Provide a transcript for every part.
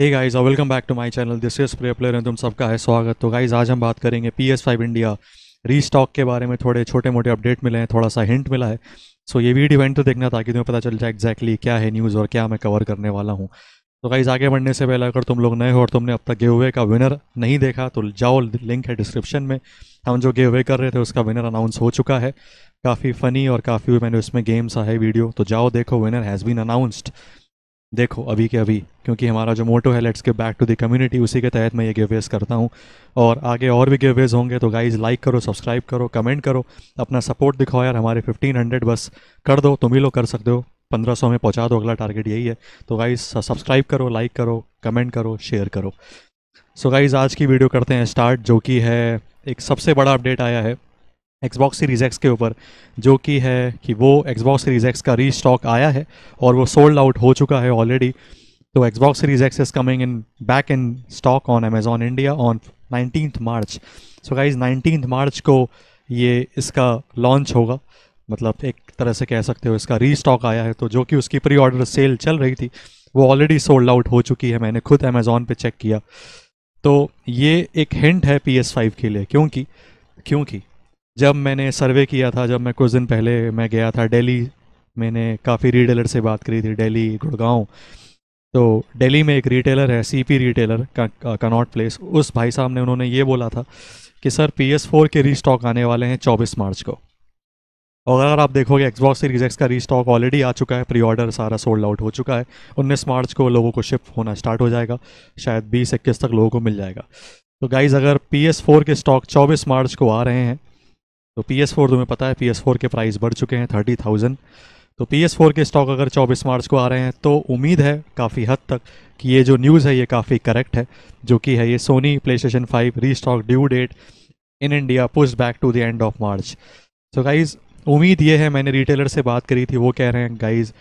हे guys और welcome back to my channel this is pray player तुम सबका है स्वागत तो गाइस आज हम बात करेंगे P S five India restock के बारे में थोड़े छोटे मोटे अपडेट मिले हैं थोड़ा सा हिंट मिला है सो so, ये वीडियो इवेंट तो देखना ताकि तुम्हें पता चल जाए एक्जैक्टली क्या है न्यूज़ और क्या मैं कवर करने वाला हूँ तो गाइज़ आगे बढ़ने से पहले अगर तुम लोग नए हो और तुमने अब तक गेवे का विनर नहीं देखा तो जाओ लिंक है डिस्क्रिप्शन में हम जो गेवे कर रहे थे उसका विनर अनाउंस हो चुका है काफ़ी फ़नी और काफ़ी मैंने उसमें गेम्स आए वीडियो तो जाओ देखो विनर हैज़ बीन अनाउंस्ड देखो अभी के अभी क्योंकि हमारा जो मोटो है लेट्स के बैक टू द कम्युनिटी उसी के तहत मैं ये गिवेज करता हूँ और आगे और भी गिवेज होंगे तो गाइज लाइक करो सब्सक्राइब करो कमेंट करो अपना सपोर्ट दिखाओ यार हमारे 1500 बस कर दो तुम ही लोग कर सकते हो 1500 में पहुँचा दो अगला टारगेट यही है तो गाइज सब्सक्राइब करो लाइक करो कमेंट करो शेयर करो सो so गाइज आज की वीडियो करते हैं स्टार्ट जो कि है एक सबसे बड़ा अपडेट आया है एक्सबॉक्स सीरीज एक्स के ऊपर जो कि है कि वो एक्सबॉक्स सीरीज एक्स का री स्टॉक आया है और वो सोल्ड आउट हो चुका है ऑलरेडी तो Xbox series X is coming in back in stock on Amazon India on nineteen March so guys nineteen March को ये इसका लॉन्च होगा मतलब एक तरह से कह सकते हो इसका री स्टॉक आया है तो जो कि उसकी प्री ऑर्डर सेल चल रही थी वो ऑलरेडी सोल्ड आउट हो चुकी है मैंने खुद अमेज़ोन पे चेक किया तो ये एक हिंट है पी एस फाइव के लिए क्योंकि क्योंकि जब मैंने सर्वे किया था जब मैं कुछ दिन पहले मैं गया था दिल्ली मैंने काफ़ी रिटेलर से बात करी थी दिल्ली गुड़गांव तो दिल्ली में एक रिटेलर है सीपी रिटेलर कनॉट प्लेस उस भाई साहब ने उन्होंने ये बोला था कि सर पी एस फोर के रीस्टॉक आने वाले हैं चौबीस मार्च को और अगर आप देखोगे एक्सबॉक्स सीरीज एक्स का रीस्टॉक ऑलरेडी आ चुका है प्री ऑर्डर सारा सोल्ड आउट हो चुका है उन्नीस मार्च को लोगों को शिफ्ट होना स्टार्ट हो जाएगा शायद बीस इक्कीस तक लोगों को मिल जाएगा तो गाइज़ अगर पी एस फोर के स्टॉक चौबीस मार्च को आ रहे हैं तो पी एस फोर तुम्हें पता है पी एस फोर के प्राइस बढ़ चुके हैं थर्टी थाउजेंड तो पी एस फोर के स्टॉक अगर चौबीस मार्च को आ रहे हैं तो उम्मीद है काफ़ी हद तक कि ये जो न्यूज़ है ये काफ़ी करेक्ट है जो कि है ये Sony PlayStation five restock due date in India pushed back to the end of March so guys उम्मीद ये है मैंने रिटेलर से बात करी थी वो कह रहे हैं गाइज़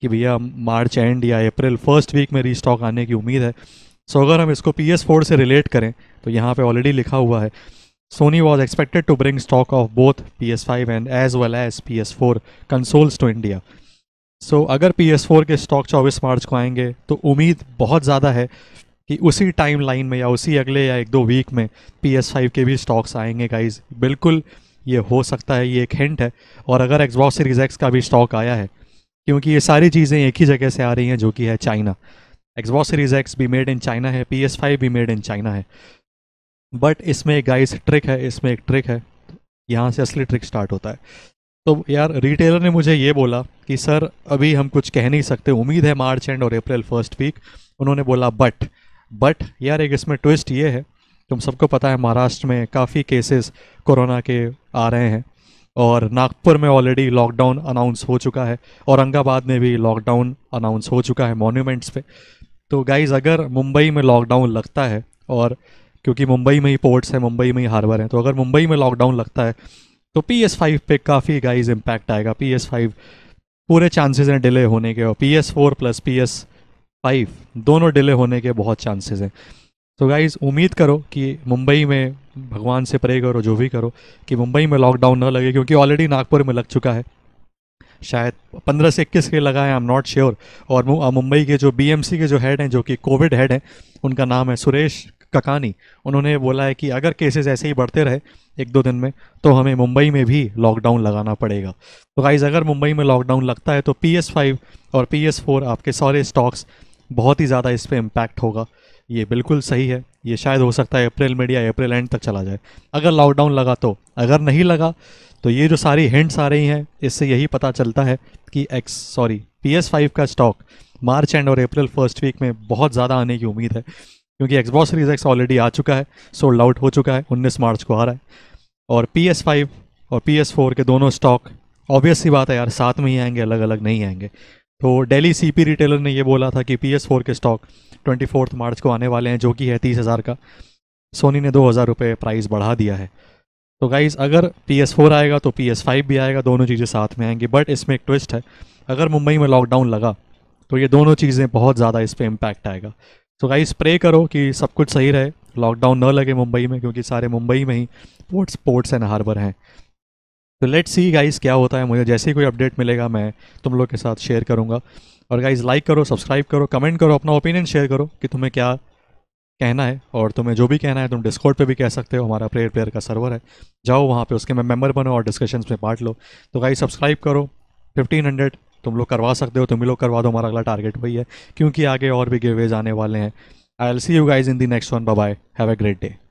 कि भैया मार्च एंड या अप्रैल फर्स्ट वीक में री स्टॉक आने की उम्मीद है सो so, अगर हम इसको पी एस फोर से रिलेट करें तो यहाँ पे ऑलरेडी लिखा हुआ है Sony was expected to bring stock of both PS5 and as well as PS4 consoles to India. So so, अगर PS4 के स्टॉक 24 मार्च को आएंगे तो उम्मीद बहुत ज़्यादा है कि उसी टाइम लाइन में या उसी अगले या एक दो वीक में PS5 के भी स्टॉक्स आएंगे गाइज बिल्कुल ये हो सकता है ये एक हिंट है और अगर एक्सबॉक्स सीरीज एक्स का भी स्टॉक आया है क्योंकि ये सारी चीज़ें एक ही जगह से आ रही हैं जो कि है चाइना एक्सबॉक्स सीरीज एक्स भी मेड इन चाइना है पी एस फाइव भी मेड इन चाइना है बट इसमें एक गाइस ट्रिक है इसमें एक ट्रिक है यहाँ से असली ट्रिक स्टार्ट होता है तो यार रिटेलर ने मुझे ये बोला कि सर अभी हम कुछ कह नहीं सकते उम्मीद है मार्च एंड और अप्रैल फर्स्ट वीक उन्होंने बोला बट बट यार एक इसमें ट्विस्ट ये है तुम सबको पता है महाराष्ट्र में काफ़ी केसेस कोरोना के आ रहे हैं और नागपुर में ऑलरेडी लॉकडाउन अनाउंस हो चुका है औरंगाबाद में भी लॉकडाउन अनाउंस हो चुका है मोन्यूमेंट्स पे तो गाइज़ अगर मुंबई में लॉकडाउन लगता है और क्योंकि मुंबई में ही पोर्ट्स हैं मुंबई में ही हार्बर हैं तो अगर मुंबई में लॉकडाउन लगता है तो पी एस फाइव पर काफ़ी गाइज इम्पैक्ट आएगा पी एस फाइव पूरे चांसेस हैं डिले होने के और P S four plus P S five दोनों डिले होने के बहुत चांसेस हैं तो गाइज़ उम्मीद करो कि मुंबई में भगवान से प्रे करो जो भी करो कि मुंबई में लॉकडाउन न लगे क्योंकि ऑलरेडी नागपुर में लग चुका है शायद पंद्रह से इक्कीस के लगा है आई एम नॉट श्योर और मुंबई के जो बीएमसी के जो हेड हैं जो कि कोविड हेड हैं उनका नाम है सुरेश ककानी उन्होंने बोला है कि अगर केसेस ऐसे ही बढ़ते रहे एक दो दिन में तो हमें मुंबई में भी लॉकडाउन लगाना पड़ेगा तो गाइज़ अगर मुंबई में लॉकडाउन लगता है तो पी और पी आपके सारे स्टॉक्स बहुत ही ज़्यादा इस पर इम्पैक्ट होगा ये बिल्कुल सही है ये शायद हो सकता है अप्रैल में या अप्रैल एंड तक चला जाए अगर लॉकडाउन लगा तो अगर नहीं लगा तो ये जो सारी हिंट्स आ रही हैं इससे यही पता चलता है कि X sorry P S five का स्टॉक मार्च एंड और अप्रैल फर्स्ट वीक में बहुत ज़्यादा आने की उम्मीद है क्योंकि एक्सबॉक्स सीरीज एक्स ऑलरेडी आ चुका है सोल्ड आउट हो चुका है 19 मार्च को आ रहा है और पी एस फाइव और पी एस फोर के दोनों स्टॉक ऑब्वियस सी बात है यार साथ में ही आएंगे अलग अलग नहीं आएंगे तो डेली सी पी रिटेलर ने यह बोला था कि पी एस फोर के स्टॉक ट्वेंटी फोर्थ मार्च को आने वाले हैं जो कि है तीस हज़ार का सोनी ने दो हज़ार रुपये प्राइस बढ़ा दिया है तो गाइज़ अगर पी एस फोर आएगा तो पी एस फाइव भी आएगा दोनों चीज़ें साथ में आएंगी बट इसमें एक ट्विस्ट है अगर मुंबई में लॉकडाउन लगा तो ये दोनों चीज़ें बहुत ज़्यादा इस पर इम्पैक्ट आएगा तो गाइस प्रे करो कि सब कुछ सही रहे लॉकडाउन न लगे मुंबई में क्योंकि सारे मुंबई में ही पोर्ट्स पोर्ट्स एंड हार्बर हैं तो लेट्स सी गाइस क्या होता है मुझे जैसे ही कोई अपडेट मिलेगा मैं तुम लोग के साथ शेयर करूँगा और गाइस लाइक करो सब्सक्राइब करो कमेंट करो अपना ओपिनियन शेयर करो कि तुम्हें क्या कहना है और तुम्हें जो भी कहना है तुम डिस्कॉर्ड पे भी कह सकते हो हमारा प्लेयर प्लेयर का सर्वर है जाओ वहाँ पे उसके में मेंबर बनो और डिस्कशंस में बांट लो तो गाइस सब्सक्राइब करो 1500 तुम लोग करवा सकते हो तुम ही लोग करवा दो हमारा अगला टारगेट वही है क्योंकि आगे और भी गेवेज आने वाले हैं I'll see you guys in the next one bye have a great day